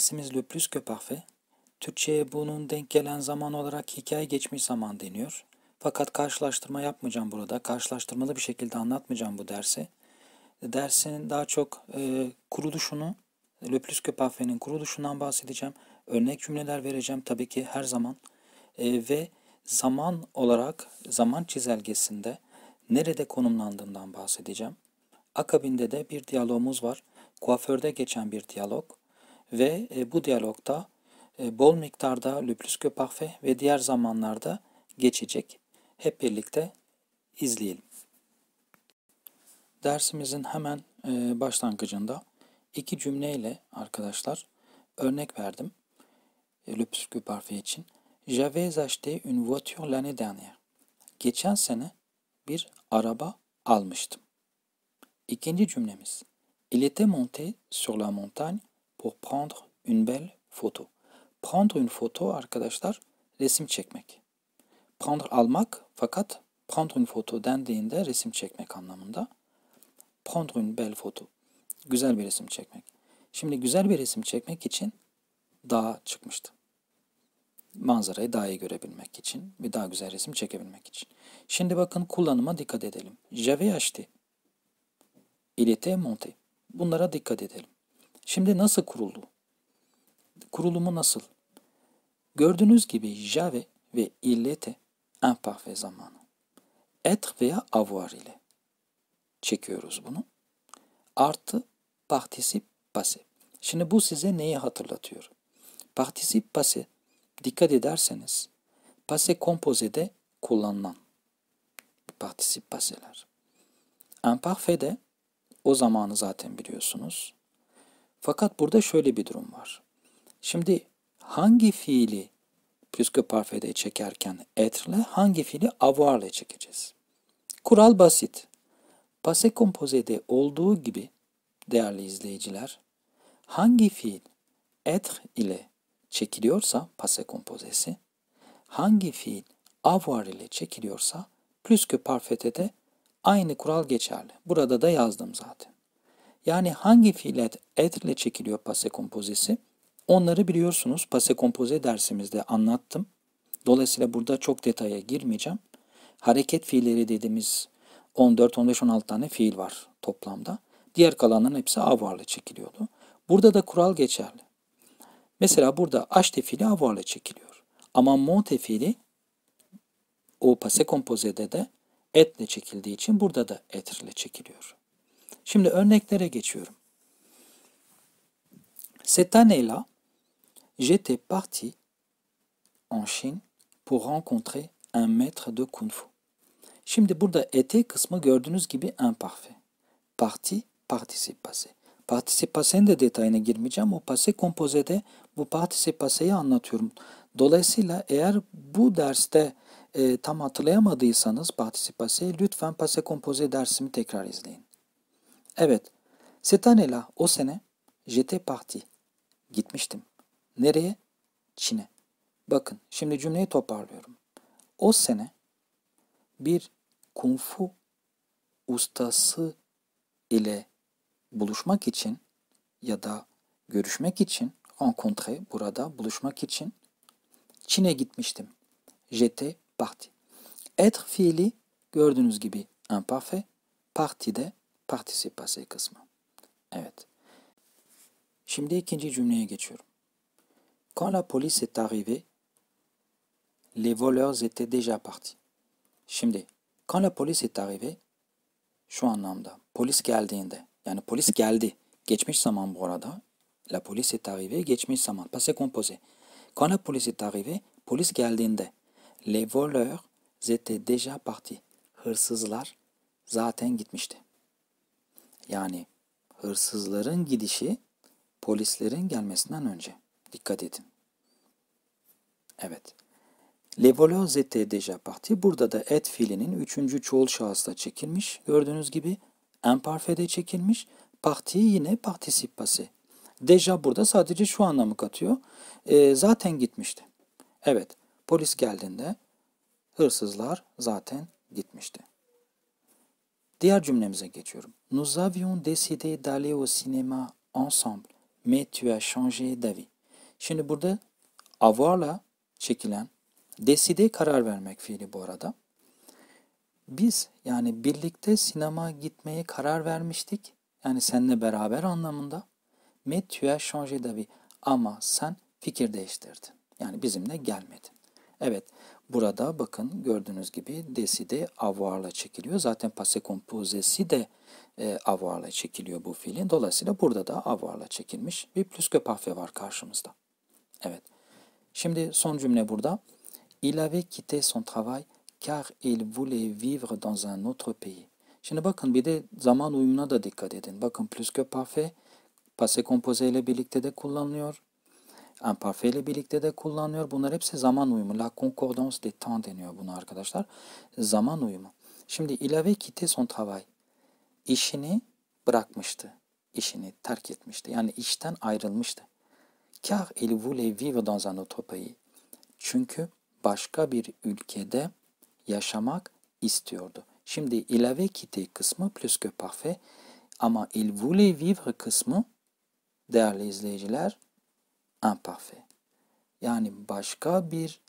dersimiz le plus parfait. Türkçe'ye bunun denk gelen zaman olarak hikaye geçmiş zaman deniyor. Fakat karşılaştırma yapmayacağım burada. Karşılaştırmalı bir şekilde anlatmayacağım bu dersi. Dersin daha çok e, kuruluşunu, Le Plus que Parfait'in kuruluşundan bahsedeceğim. Örnek cümleler vereceğim tabii ki her zaman. E, ve zaman olarak, zaman çizelgesinde nerede konumlandığından bahsedeceğim. Akabinde de bir diyalogumuz var. Kuaförde geçen bir diyalog ve e, bu diyalogda e, bol miktarda Le Plus ve diğer zamanlarda geçecek. Hep birlikte izleyelim. Dersimizin hemen e, başlangıcında iki cümleyle arkadaşlar örnek verdim. Le Plus Parfait için. J'avais acheté une voiture l'année dernière. Geçen sene bir araba almıştım. İkinci cümlemiz. Il était monté sur la montagne pour prendre une belle photo. Prendre une photo arkadaşlar resim çekmek. Prendre almak fakat prendre une photo dendiğinde resim çekmek anlamında. Prendre une belle photo. Güzel bir resim çekmek. Şimdi güzel bir resim çekmek için dağa çıkmıştı. Manzarayı daha iyi görebilmek için ve daha güzel resim çekebilmek için. Şimdi bakın kullanıma dikkat edelim. J'avais acheté. Il était monté. Bunlara dikkat edelim. Şimdi nasıl kuruldu? Kurulumu nasıl? Gördüğünüz gibi jave ve illete imparfait zamanı. Être veya avoir ile çekiyoruz bunu. Artı partisip passé. Şimdi bu size neyi hatırlatıyor? Partisip passé dikkat ederseniz passé kompozede kullanılan partisip passeler. Imparfait de o zamanı zaten biliyorsunuz. Fakat burada şöyle bir durum var. Şimdi hangi fiili püskü parfede çekerken etle, hangi fiili avoir'le çekeceğiz? Kural basit. Pase kompozede olduğu gibi değerli izleyiciler hangi fiil etre ile çekiliyorsa pase kompozesi hangi fiil avoir ile çekiliyorsa püskü parfede de aynı kural geçerli. Burada da yazdım zaten. Yani hangi fiilet etle çekiliyor pase kompozesi? Onları biliyorsunuz pase kompoze dersimizde anlattım. Dolayısıyla burada çok detaya girmeyeceğim. Hareket fiilleri dediğimiz 14, 15, 16 tane fiil var toplamda. Diğer kalanların hepsi av varlığı çekiliyordu. Burada da kural geçerli. Mesela burada aş fiili av varlığı çekiliyor. Ama mon fiili o pase kompozede de etle çekildiği için burada da etle çekiliyor. Şimdi örneklere geçiyorum. Cette année-là, j'étais parti en Chine pour rencontrer un maître de kung fu. Şimdi burada été kısmı gördüğünüz gibi imparfait. Parti, participe passé. Participe passé'nin de detayına girmeyeceğim. O passé kompozede bu participe passé'yi anlatıyorum. Dolayısıyla eğer bu derste e, tam hatırlayamadıysanız participe passé, lütfen passé composé dersimi tekrar izleyin. Evet, cette année-là, o sene, j'étais parti. Gitmiştim. Nereye? Çin'e. Bakın, şimdi cümleyi toparlıyorum. O sene bir kung fu ustası ile buluşmak için ya da görüşmek için, rencontre burada buluşmak için Çin'e gitmiştim. J'étais parti. Être fiili gördüğünüz gibi imparfait, parti de Partisip passé kısmı. Evet. Şimdi ikinci cümleye geçiyorum. Quand la police est arrivée, les voleurs étaient déjà partis. Şimdi, quand la police est arrivée, şu anlamda, polis geldiğinde, yani polis geldi, geçmiş zaman bu arada, la police est arrivée, geçmiş zaman, passé composé. Quand la police est arrivée, polis geldiğinde, les voleurs étaient déjà partis. Hırsızlar zaten gitmişti. Yani hırsızların gidişi polislerin gelmesinden önce. Dikkat edin. Evet. Le volant était déjà parti. Burada da et fiilinin üçüncü çoğul şahısla çekilmiş. Gördüğünüz gibi emparfede çekilmiş. Parti yine partisipası. Deja burada sadece şu anlamı katıyor. E, zaten gitmişti. Evet. Polis geldiğinde hırsızlar zaten gitmişti. Diğer cümlemize geçiyorum. Nous avions décidé d'aller au cinéma ensemble, mais tu as changé d'avis. Şimdi burada avoir'la çekilen decide karar vermek fiili bu arada. Biz yani birlikte sinema gitmeye karar vermiştik. Yani seninle beraber anlamında. Mais tu as changé d'avis. Ama sen fikir değiştirdin. Yani bizimle gelmedin. Evet Burada bakın gördüğünüz gibi desi de avuarla çekiliyor. Zaten passe composesi de e, avuarla çekiliyor bu fiilin. Dolayısıyla burada da avuarla çekilmiş bir plus parfait var karşımızda. Evet. Şimdi son cümle burada. Il avait quitté son travail car il voulait vivre dans un autre pays. Şimdi bakın bir de zaman uyumuna da dikkat edin. Bakın plus que parfait passe composé ile birlikte de kullanılıyor imparfait ile birlikte de kullanılıyor. Bunlar hepsi zaman uyumu. La concordance de temps deniyor bunu arkadaşlar. Zaman uyumu. Şimdi ilave quitté son travail. İşini bırakmıştı. İşini terk etmişti. Yani işten ayrılmıştı. Car il voulait vivre dans un autre pays. Çünkü başka bir ülkede yaşamak istiyordu. Şimdi ilave quitté kısmı plus que parfait ama il voulait vivre kısmı değerli izleyiciler imparfait. Ah, yani başka bir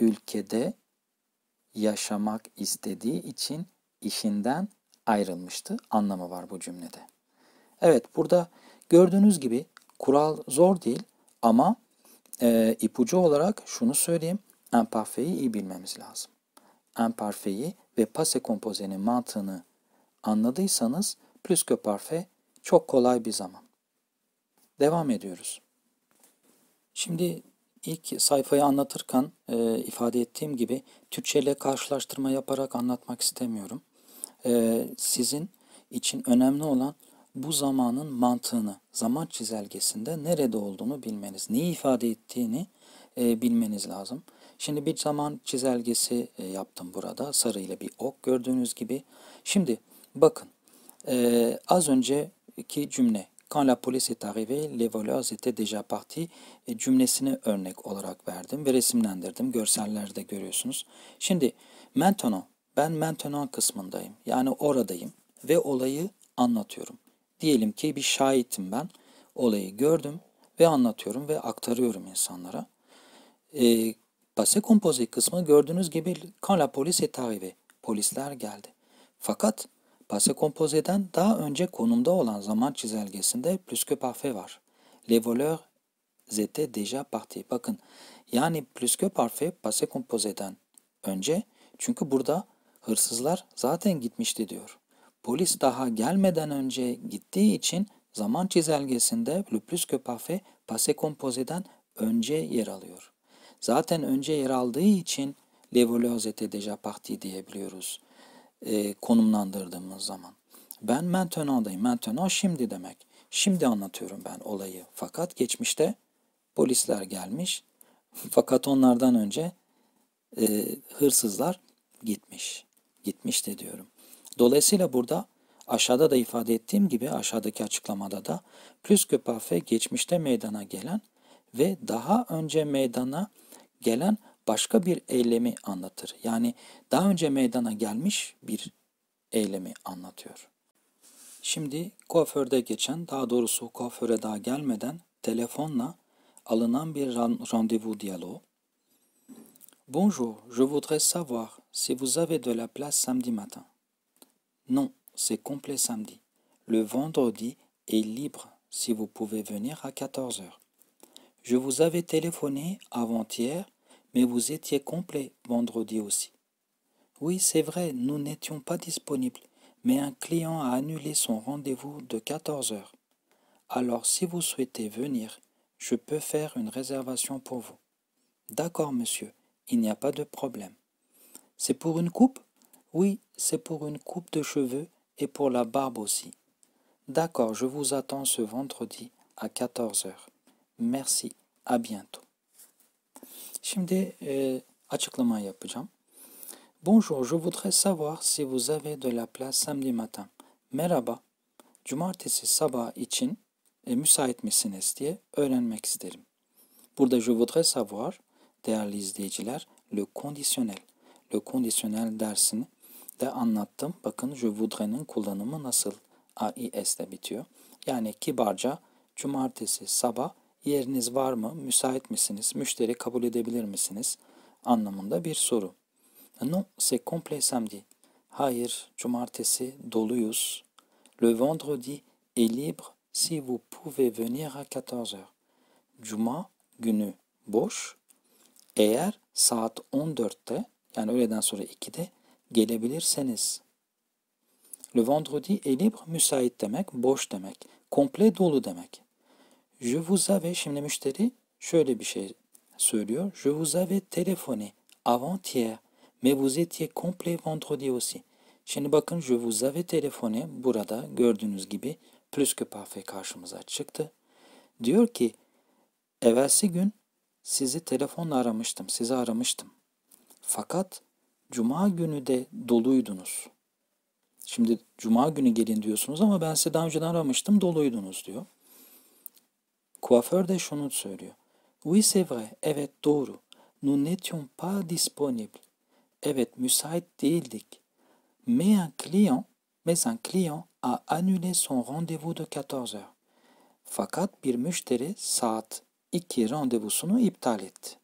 ülkede yaşamak istediği için işinden ayrılmıştı anlamı var bu cümlede. Evet burada gördüğünüz gibi kural zor değil ama e, ipucu olarak şunu söyleyeyim. Imparfeyi iyi bilmemiz lazım. Imparfeyi ve passé composé'nin mantığını anladıysanız plus que parfait çok kolay bir zaman. Devam ediyoruz. Şimdi ilk sayfayı anlatırken e, ifade ettiğim gibi Türkçe ile karşılaştırma yaparak anlatmak istemiyorum. E, sizin için önemli olan bu zamanın mantığını, zaman çizelgesinde nerede olduğunu bilmeniz, neyi ifade ettiğini e, bilmeniz lazım. Şimdi bir zaman çizelgesi e, yaptım burada. Sarı ile bir ok gördüğünüz gibi. Şimdi bakın e, az önceki cümle Quand la police est arrivée, les voleurs étaient déjà partis e, cümlesini örnek olarak verdim ve resimlendirdim. Görsellerde görüyorsunuz. Şimdi maintenant, ben maintenant kısmındayım. Yani oradayım ve olayı anlatıyorum. Diyelim ki bir şahitim ben. Olayı gördüm ve anlatıyorum ve aktarıyorum insanlara. E, Passé composé kısmı gördüğünüz gibi quand la police est arrivée, polisler geldi. Fakat Pasa Composé'den daha önce konumda olan zaman çizelgesinde plus que parfait var. Les voleurs étaient déjà partis. Bakın yani plus que parfait passé composé'den önce çünkü burada hırsızlar zaten gitmişti diyor. Polis daha gelmeden önce gittiği için zaman çizelgesinde le plus que parfait passé composé'den önce yer alıyor. Zaten önce yer aldığı için les voleurs étaient déjà partis diyebiliyoruz e, konumlandırdığımız zaman. Ben Mentena'dayım. Mentena şimdi demek. Şimdi anlatıyorum ben olayı. Fakat geçmişte polisler gelmiş. Fakat onlardan önce e, hırsızlar gitmiş. Gitmiş de diyorum. Dolayısıyla burada aşağıda da ifade ettiğim gibi aşağıdaki açıklamada da plus köpafe geçmişte meydana gelen ve daha önce meydana gelen başka bir eylemi anlatır. Yani daha önce meydana gelmiş bir eylemi anlatıyor. Şimdi kuaförde geçen, daha doğrusu kuaföre daha gelmeden telefonla alınan bir randevu diyaloğu. Bonjour, je voudrais savoir si vous avez de la place samedi matin. Non, c'est complet samedi. Le vendredi est libre si vous pouvez venir à 14h. Je vous avais téléphoné avant-hier mais vous étiez complet vendredi aussi. Oui, c'est vrai, nous n'étions pas disponibles, mais un client a annulé son rendez-vous de 14 heures. Alors si vous souhaitez venir, je peux faire une réservation pour vous. D'accord, monsieur, il n'y a pas de problème. C'est pour une coupe Oui, c'est pour une coupe de cheveux et pour la barbe aussi. D'accord, je vous attends ce vendredi à 14 heures. Merci, à bientôt. Şimdi e, açıklama yapacağım. Bonjour, je voudrais savoir si vous avez de la place samedi matin. Merhaba, cumartesi sabah için e, müsait misiniz diye öğrenmek isterim. Burada je voudrais savoir, değerli izleyiciler, le conditionnel. Le conditionnel dersini de anlattım. Bakın je voudrais"nin kullanımı nasıl A i AIS'de bitiyor. Yani kibarca cumartesi sabah Yeriniz var mı? Müsait misiniz? Müşteri kabul edebilir misiniz? anlamında bir soru. Non, c'est complet samedi. Hayır, cumartesi doluyuz. Le vendredi est libre si vous pouvez venir à 14h. Cuma günü boş. Eğer saat 14'te yani öğleden sonra 2'de gelebilirseniz. Le vendredi est libre müsait demek, boş demek, komple dolu demek. Je vous avais şimdi müşteri şöyle bir şey söylüyor. Je vous avais téléphoné avant-hier mais vous étiez complet vendredi aussi. Şimdi bakın je vous avais téléphoné burada gördüğünüz gibi plus que parfait karşımıza çıktı. Diyor ki evvelsi gün sizi telefonla aramıştım, sizi aramıştım. Fakat cuma günü de doluydunuz. Şimdi cuma günü gelin diyorsunuz ama ben sizi daha önceden aramıştım, doluydunuz diyor. Kuaför de şunu söylüyor. Oui c'est vrai, evet doğru. Nous n'étions pas disponibles. Evet müsait değildik. Mais un client, mais un client a annulé son rendez-vous de 14 heures. Fakat bir müşteri saat 2 randevusunu iptal etti.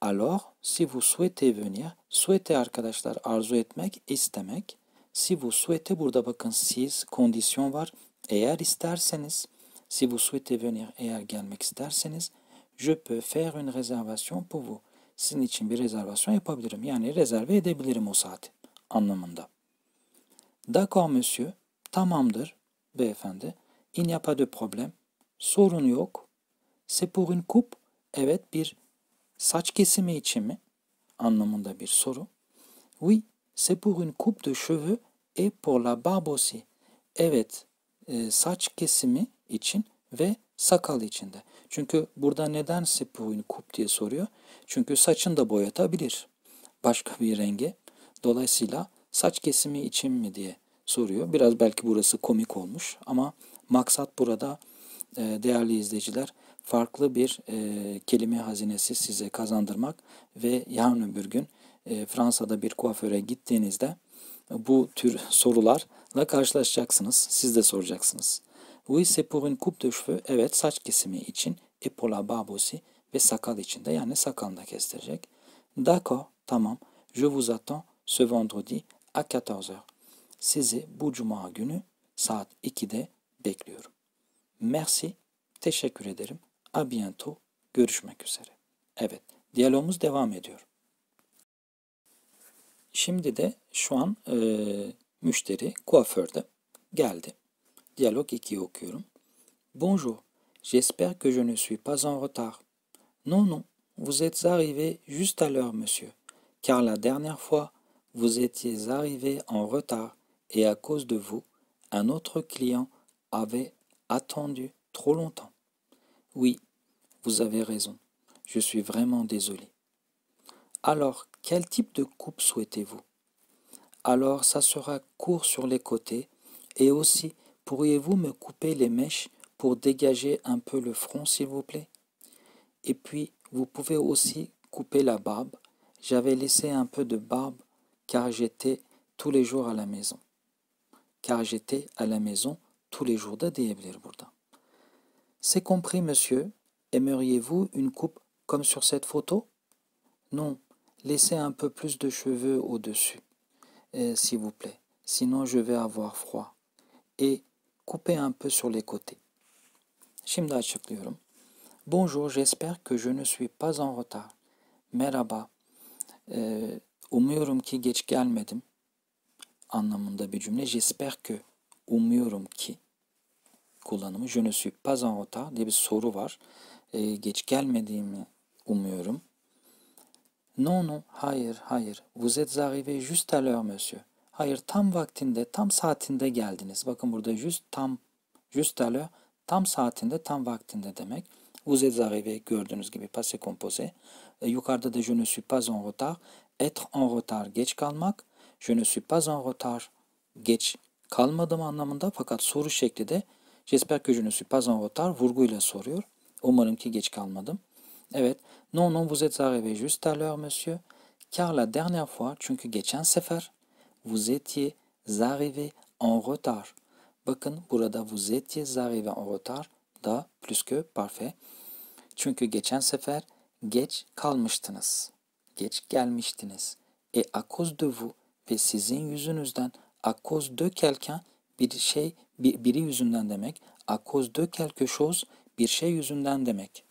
Alors, si vous souhaitez venir, souhaiter arkadaşlar arzu etmek, istemek. Si vous souhaitez burada bakın siz, kondisyon var. Eğer isterseniz Si vous souhaitez venir eğer gelmek isterseniz je peux faire une réservation pour vous. Sizin için bir rezervasyon yapabilirim. Yani rezerve edebilirim o saati anlamında. D'accord monsieur. Tamamdır beyefendi. Il n'y a pas de problème. Sorun yok. C'est pour une coupe. Evet bir saç kesimi için mi? Anlamında bir soru. Oui, c'est pour une coupe de cheveux et pour la barbe aussi. Evet, e, saç kesimi için ve sakal içinde. Çünkü burada neden spuhun kup diye soruyor? Çünkü saçın da boyatabilir. Başka bir rengi. Dolayısıyla saç kesimi için mi diye soruyor. Biraz belki burası komik olmuş ama maksat burada e, değerli izleyiciler farklı bir e, kelime hazinesi size kazandırmak ve yarın öbür gün e, Fransa'da bir kuaföre gittiğinizde bu tür sorularla karşılaşacaksınız. Siz de soracaksınız. Oui c'est pour une coupe de cheveux. Evet saç kesimi için. Et pour la barbe Ve sakal için de yani sakalını da kestirecek. D'accord tamam. Je vous attends ce vendredi à 14h. Sizi bu cuma günü saat 2'de bekliyorum. Merci. Teşekkür ederim. A bientôt. Görüşmek üzere. Evet, diyalogumuz devam ediyor. Şimdi de şu an e, müşteri kuaförde geldi. Dialogue qui occupe. Bonjour, j'espère que je ne suis pas en retard. Non, non, vous êtes arrivé juste à l'heure, monsieur, car la dernière fois, vous étiez arrivé en retard et à cause de vous, un autre client avait attendu trop longtemps. Oui, vous avez raison. Je suis vraiment désolé. Alors, quel type de coupe souhaitez-vous Alors, ça sera court sur les côtés et aussi Pourriez-vous me couper les mèches pour dégager un peu le front, s'il vous plaît Et puis, vous pouvez aussi couper la barbe. J'avais laissé un peu de barbe car j'étais tous les jours à la maison. Car j'étais à la maison tous les jours. de C'est compris, monsieur. Aimeriez-vous une coupe comme sur cette photo Non, laissez un peu plus de cheveux au-dessus, euh, s'il vous plaît. Sinon, je vais avoir froid. Et couper un peu sur les côtés. Şimdi açıklıyorum. Bonjour, j'espère que je ne suis pas en retard. Merhaba, ee, umuyorum ki geç gelmedim anlamında bir cümle. J'espère que, umuyorum ki kullanımı. Je ne suis pas en retard diye bir soru var. Ee, geç gelmediğimi umuyorum. Non, non, hayır, hayır. Vous êtes arrivé juste à l'heure, monsieur. Hayır tam vaktinde, tam saatinde geldiniz. Bakın burada just tam, just à tam saatinde, tam vaktinde demek. Vous êtes arrivé gördüğünüz gibi passé composé. E, yukarıda da je ne suis pas en retard. Être en retard geç kalmak. Je ne suis pas en retard geç kalmadım anlamında fakat soru şekli de j'espère que je ne suis pas en retard vurguyla soruyor. Umarım ki geç kalmadım. Evet. Non non vous êtes arrivé juste à l'heure monsieur. Car la dernière fois çünkü geçen sefer Vous étiez arrivé en retard. Bakın burada vous étiez arrivé en retard da plus que parfait. Çünkü geçen sefer geç kalmıştınız. Geç gelmiştiniz. E à cause de vous ve sizin yüzünüzden à cause de quelqu'un bir şey bir, biri yüzünden demek. À cause de quelque chose bir şey yüzünden demek.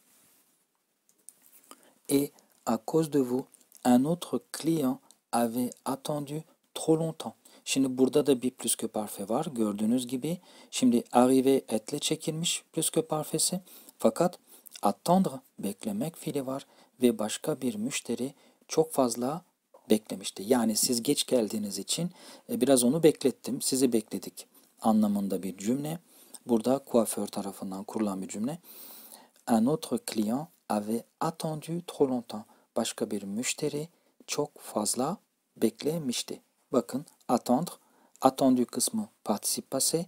Et à cause de vous, un autre client avait attendu trop longtemps. Şimdi burada da bir plus que parfait var gördüğünüz gibi. Şimdi arrive etle çekilmiş plus que parfait'si. Fakat attendre beklemek fiili var ve başka bir müşteri çok fazla beklemişti. Yani siz geç geldiğiniz için e, biraz onu beklettim, sizi bekledik anlamında bir cümle. Burada kuaför tarafından kurulan bir cümle. Un autre client avait attendu trop longtemps. Başka bir müşteri çok fazla beklemişti. Bakın attendre, attendu kısmı particip passé,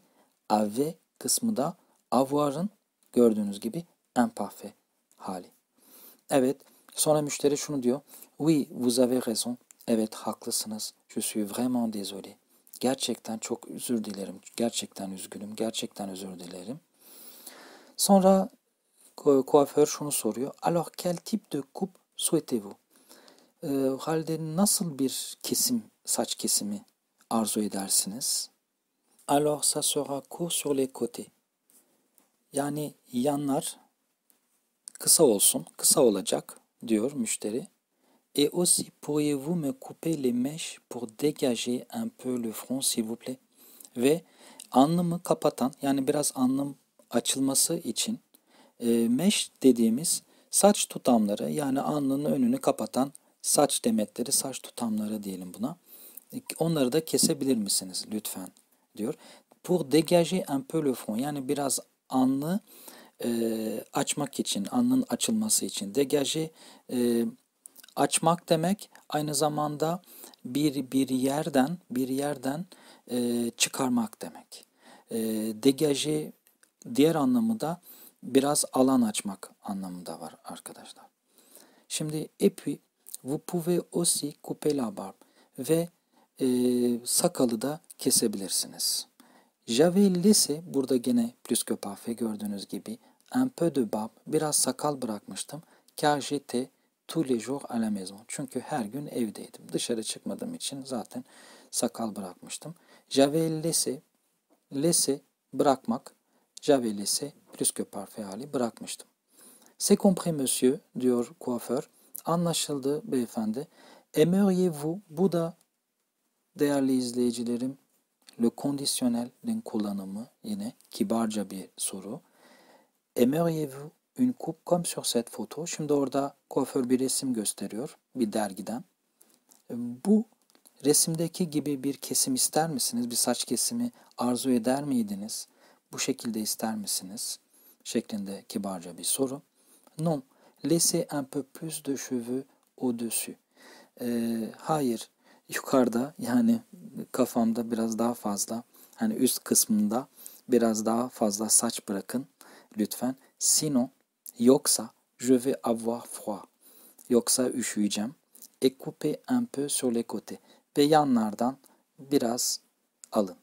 avait kısmı da avoir'ın gördüğünüz gibi imparfait hali. Evet, sonra müşteri şunu diyor. Oui, vous avez raison. Evet, haklısınız. Je suis vraiment désolé. Gerçekten çok özür dilerim. Gerçekten üzgünüm. Gerçekten özür dilerim. Sonra kuaför şunu soruyor. Alors quel type de coupe souhaitez-vous? E, halde nasıl bir kesim saç kesimi arzu edersiniz. Alors ça sera court sur les côtés. Yani yanlar kısa olsun, kısa olacak diyor müşteri. Et aussi pourriez-vous me couper les mèches pour dégager un peu le front s'il vous plaît? Ve anlamı kapatan yani biraz anlam açılması için e, meş dediğimiz saç tutamları yani alnının önünü kapatan saç demetleri, saç tutamları diyelim buna. Onları da kesebilir misiniz lütfen diyor. Pour dégager un peu le fond yani biraz anlı e, açmak için, anının açılması için. Dégager e, açmak demek aynı zamanda bir bir yerden bir yerden e, çıkarmak demek. E, dégager diğer anlamı da biraz alan açmak anlamında var arkadaşlar. Şimdi epi vous pouvez aussi couper la barbe ve e, sakalı da kesebilirsiniz. J'avais burada gene plus que gördüğünüz gibi un peu de barbe biraz sakal bırakmıştım. Car j'étais tous les jours à la maison. Çünkü her gün evdeydim. Dışarı çıkmadığım için zaten sakal bırakmıştım. J'avais laissé bırakmak. J'avais laissé plus que hali bırakmıştım. C'est compris monsieur diyor kuaför. Anlaşıldı beyefendi. Aimeriez-vous bu da Değerli izleyicilerim, le conditionnel'in kullanımı yine kibarca bir soru. Aimeriez-vous une coupe comme sur cette photo? Şimdi orada kuaför bir resim gösteriyor bir dergiden. Bu resimdeki gibi bir kesim ister misiniz? Bir saç kesimi arzu eder miydiniz? Bu şekilde ister misiniz? Şeklinde kibarca bir soru. Non, laissez un peu plus de cheveux au-dessus. Ee, hayır, yukarıda yani kafamda biraz daha fazla hani üst kısmında biraz daha fazla saç bırakın lütfen. Sinon yoksa je vais avoir froid. Yoksa üşüyeceğim. Et couper un peu sur les côtés. Ve yanlardan biraz alın.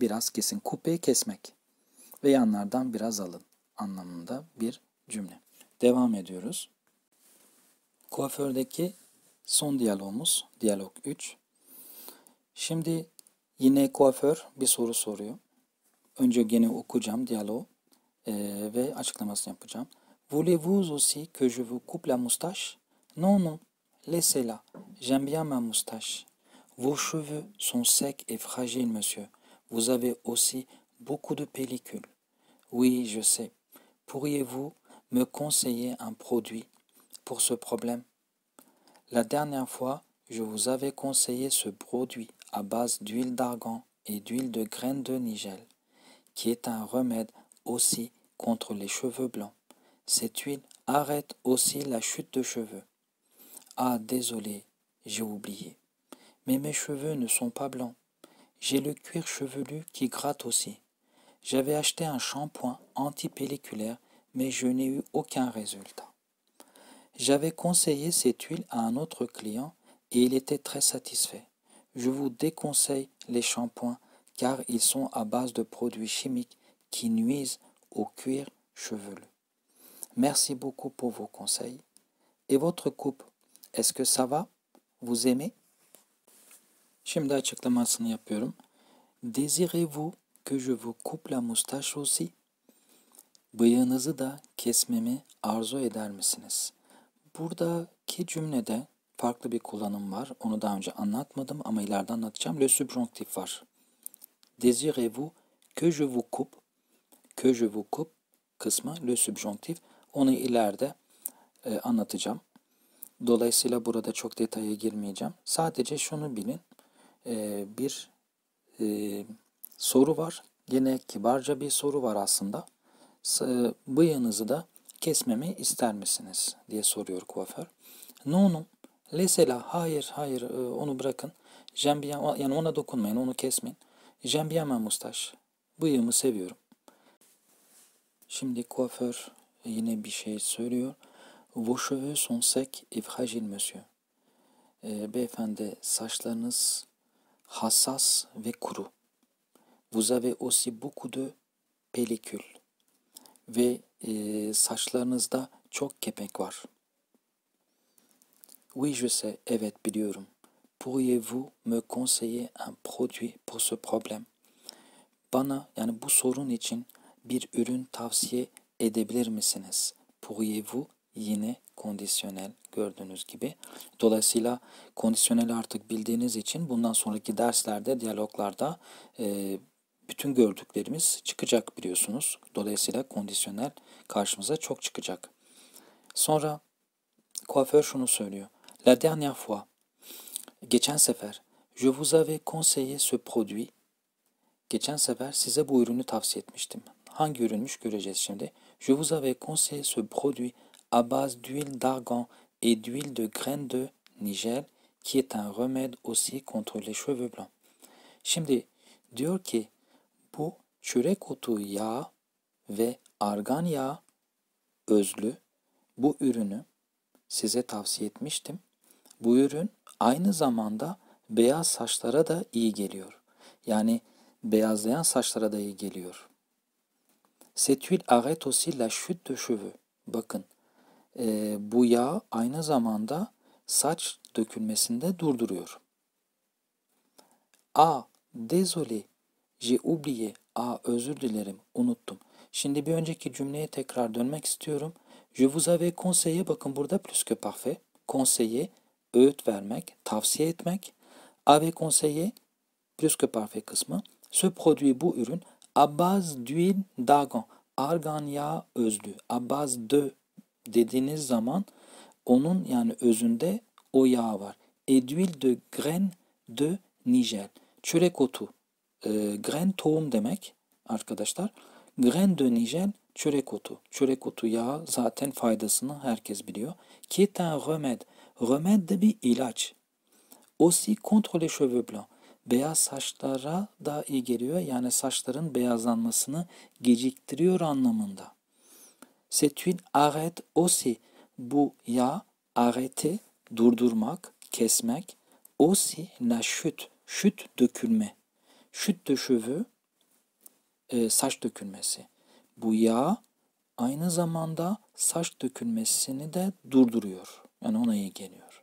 Biraz kesin. kupeyi kesmek. Ve yanlardan biraz alın anlamında bir cümle. Devam ediyoruz. Kuafördeki son diyalogumuz, diyalog 3. Şimdi yine kuaför bir soru soruyor. Önce gene okuyacağım diyaloğu e, ve Voulez-vous aussi que je vous coupe la moustache? Non, non, laissez-la. J'aime bien ma moustache. Vos cheveux sont secs et fragiles, monsieur. Vous avez aussi beaucoup de pellicules. Oui, je sais. Pourriez-vous me conseiller un produit pour ce problème La dernière fois, je vous avais conseillé ce produit à base d'huile d'argan et d'huile de graines de nigel, qui est un remède aussi contre les cheveux blancs. Cette huile arrête aussi la chute de cheveux. Ah, désolé, j'ai oublié. Mais mes cheveux ne sont pas blancs. J'ai le cuir chevelu qui gratte aussi. J'avais acheté un shampoing antipelliculaire, mais je n'ai eu aucun résultat. J'avais conseillé cette huile à un autre client et il était très satisfait. Je vous déconseille les shampoings car ils sont à base de produits chimiques qui nuisent au cuir chevelu. Merci beaucoup pour vos conseils. Et votre coupe, est-ce que ça va Vous aimez Şimdi açıklamasını yapıyorum. Désirez-vous que je vous coupe la moustache aussi? Bıyığınızı da kesmemi arzu eder misiniz? Buradaki cümlede farklı bir kullanım var. Onu daha önce anlatmadım ama ileride anlatacağım. Le subjonctif var. Désirez-vous que je vous coupe? Que je vous coupe kısmı le subjonctif. Onu ileride e, anlatacağım. Dolayısıyla burada çok detaya girmeyeceğim. Sadece şunu bilin. E, bir e, soru var. Yine kibarca bir soru var aslında. E, bıyığınızı da kesmemi ister misiniz diye soruyor kuaför. Non non Lesela hayır hayır e, onu bırakın. Jambiyan yani ona dokunmayın onu kesmeyin. Jambiyama mustaş. Bıyığımı seviyorum. Şimdi kuaför yine bir şey söylüyor. Vos cheveux sont secs et fragiles monsieur. E, beyefendi saçlarınız hassas ve kuru. Vous avez aussi beaucoup de pelikül. Ve e, saçlarınızda çok kepek var.'' Oui, je sais, evet biliyorum. Pourriez-vous me conseiller un produit pour ce problème? Bana yani bu sorun için bir ürün tavsiye edebilir misiniz? Pourriez-vous yine kondisyonel gördüğünüz gibi. Dolayısıyla kondisyonel artık bildiğiniz için bundan sonraki derslerde, diyaloglarda e, bütün gördüklerimiz çıkacak biliyorsunuz. Dolayısıyla kondisyonel karşımıza çok çıkacak. Sonra kuaför şunu söylüyor. La dernière fois, geçen sefer, je vous avais conseillé ce produit. Geçen sefer size bu ürünü tavsiye etmiştim. Hangi ürünmüş göreceğiz şimdi. Je vous avais conseillé ce produit à base d'huile d'argan et d'huile de graines de nigel qui est un remède aussi contre les cheveux blancs. Şimdi diyor ki bu çörek otu yağı ve argan yağı özlü bu ürünü size tavsiye etmiştim. Bu ürün aynı zamanda beyaz saçlara da iyi geliyor. Yani beyazlayan saçlara da iyi geliyor. Cette huile arrête aussi la chute de cheveux. Bakın e, bu yağ aynı zamanda saç dökülmesinde durduruyor. A. Désolé. J'ai oublié. A. Özür dilerim. Unuttum. Şimdi bir önceki cümleye tekrar dönmek istiyorum. Je vous avais conseillé. Bakın burada plus que parfait. Conseillé öğüt vermek, tavsiye etmek. Avec conseiller, plus que parfait kısmı. Ce produit, bu ürün, à base d'huile d'argan, argan yağı özlü. À base de dediğiniz zaman onun yani özünde o yağ var. Et d'huile de grain de Nijer. Çörek otu. E, grain tohum demek arkadaşlar. Grain de Nijer çörek otu. Çörek otu yağı zaten faydasını herkes biliyor. Qui est un remède. Remède de bir ilaç. Aussi contre les cheveux blancs. Beyaz saçlara da iyi geliyor. Yani saçların beyazlanmasını geciktiriyor anlamında. C'est une arrête aussi. Bu ya arrêter, durdurmak, kesmek. Aussi la chute. Şüt dökülme. Şüt de cheveux e, saç dökülmesi. Bu ya aynı zamanda saç dökülmesini de durduruyor. Yani ona iyi geliyor.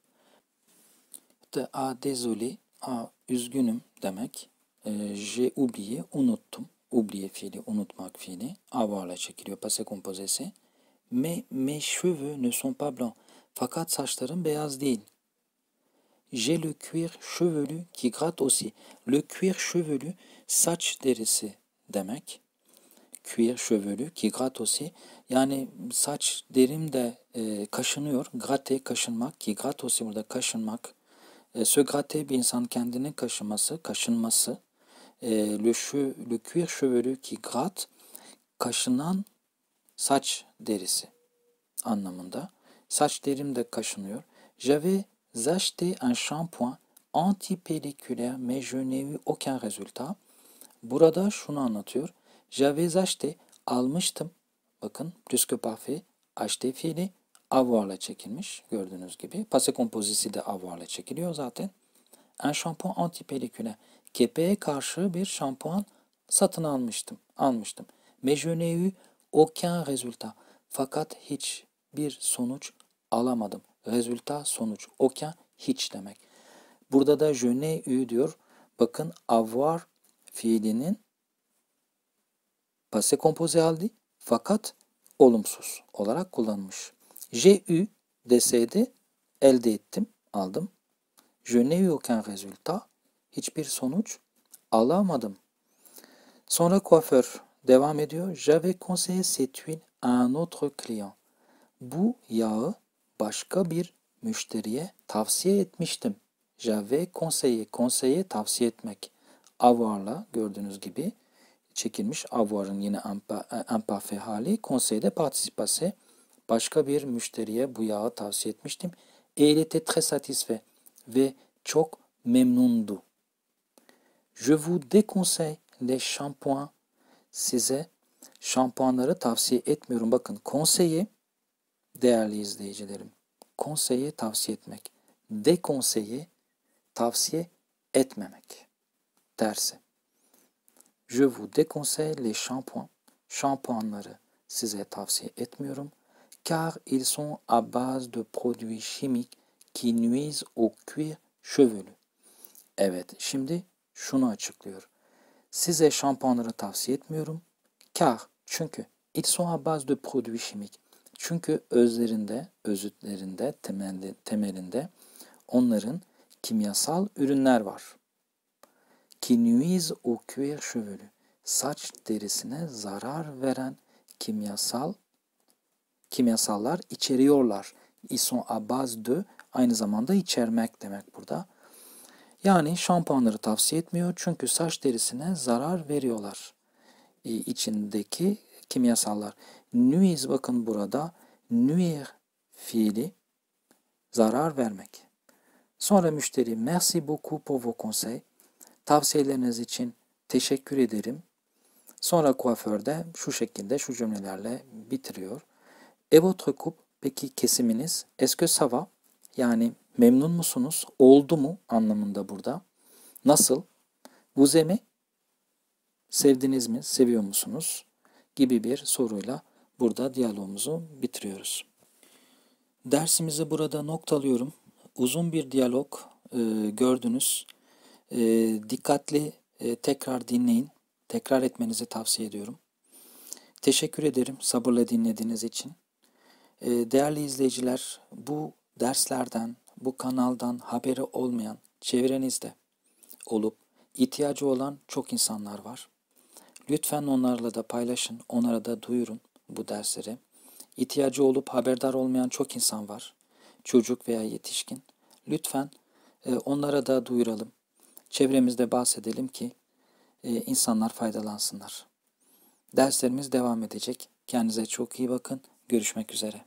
Hatta a désolé, a üzgünüm demek. E, J'ai oublié, unuttum. Oublié fiili, unutmak fiili. Avarla çekiliyor. Passé composé. Mais mes cheveux ne sont pas blancs. Fakat saçlarım beyaz değil. J'ai le cuir chevelu qui gratte aussi. Le cuir chevelu saç derisi demek cuir şövölü ki gratosi yani saç derim de e, kaşınıyor. Gratte kaşınmak ki gratosi burada kaşınmak. E, se bir insan kendini kaşıması, kaşınması. E, le, chö, şövölü ki grat kaşınan saç derisi anlamında. Saç derim de kaşınıyor. J'avais acheté un shampoing antipeliküler mais je n'ai eu aucun résultat. Burada şunu anlatıyor. J'avais acheté almıştım. Bakın puisque parfait acheté fiili avoir'la çekilmiş gördüğünüz gibi. Passé kompozisi de avoir'la çekiliyor zaten. Un şampuan anti antipeliküle. Kepeğe karşı bir şampuan satın almıştım. Almıştım. Mais je n'ai eu aucun résultat. Fakat hiç bir sonuç alamadım. Rezulta sonuç. Aucun hiç demek. Burada da je n'ai eu diyor. Bakın avoir fiilinin passé composé halde fakat olumsuz olarak kullanmış. J'ai eu deseydi elde ettim, aldım. Je n'ai eu aucun résultat. Hiçbir sonuç alamadım. Sonra kuaför devam ediyor. J'avais conseillé cette huile à un autre client. Bu yağı başka bir müşteriye tavsiye etmiştim. J'avais conseillé, conseillé tavsiye etmek. Avarla gördüğünüz gibi çekilmiş Avuar'ın yine empafe hali. Konseyde partisipase başka bir müşteriye bu yağı tavsiye etmiştim. Et était très satisfait ve çok memnundu. Je vous déconseille les shampoings. Size şampuanları tavsiye etmiyorum. Bakın konseyi değerli izleyicilerim. Konseyi tavsiye etmek. Déconseiller tavsiye etmemek. Tersi. Je vous déconseille les shampoings. Şampuanları size tavsiye etmiyorum. Car ils sont à base de produits chimiques qui nuisent au cuir chevelu. Evet, şimdi şunu açıklıyor. Size şampuanları tavsiye etmiyorum. Car, çünkü ils sont à base de produits chimiques. Çünkü özlerinde, özütlerinde, temelde, temelinde onların kimyasal ürünler var ki nuisent au cuir saç derisine zarar veren kimyasal kimyasallar içeriyorlar. Ils abaz à de aynı zamanda içermek demek burada. Yani şampuanları tavsiye etmiyor çünkü saç derisine zarar veriyorlar. E, içindeki kimyasallar. Nuiz bakın burada nuir fiili zarar vermek. Sonra müşteri merci beaucoup pour vos conseils. Tavsiyeleriniz için teşekkür ederim. Sonra kuaförde şu şekilde şu cümlelerle bitiriyor. E votre peki kesiminiz est sava yani memnun musunuz? Oldu mu anlamında burada. Nasıl? bu zemi Sevdiniz mi? Seviyor musunuz? gibi bir soruyla burada diyalogumuzu bitiriyoruz. Dersimizi burada noktalıyorum. Uzun bir diyalog e, gördünüz. E, dikkatli e, tekrar dinleyin. Tekrar etmenizi tavsiye ediyorum. Teşekkür ederim sabırla dinlediğiniz için. E, değerli izleyiciler bu derslerden, bu kanaldan haberi olmayan çevrenizde olup ihtiyacı olan çok insanlar var. Lütfen onlarla da paylaşın, onlara da duyurun bu dersleri. İhtiyacı olup haberdar olmayan çok insan var. Çocuk veya yetişkin. Lütfen e, onlara da duyuralım. Çevremizde bahsedelim ki e, insanlar faydalansınlar. Derslerimiz devam edecek. Kendinize çok iyi bakın. Görüşmek üzere.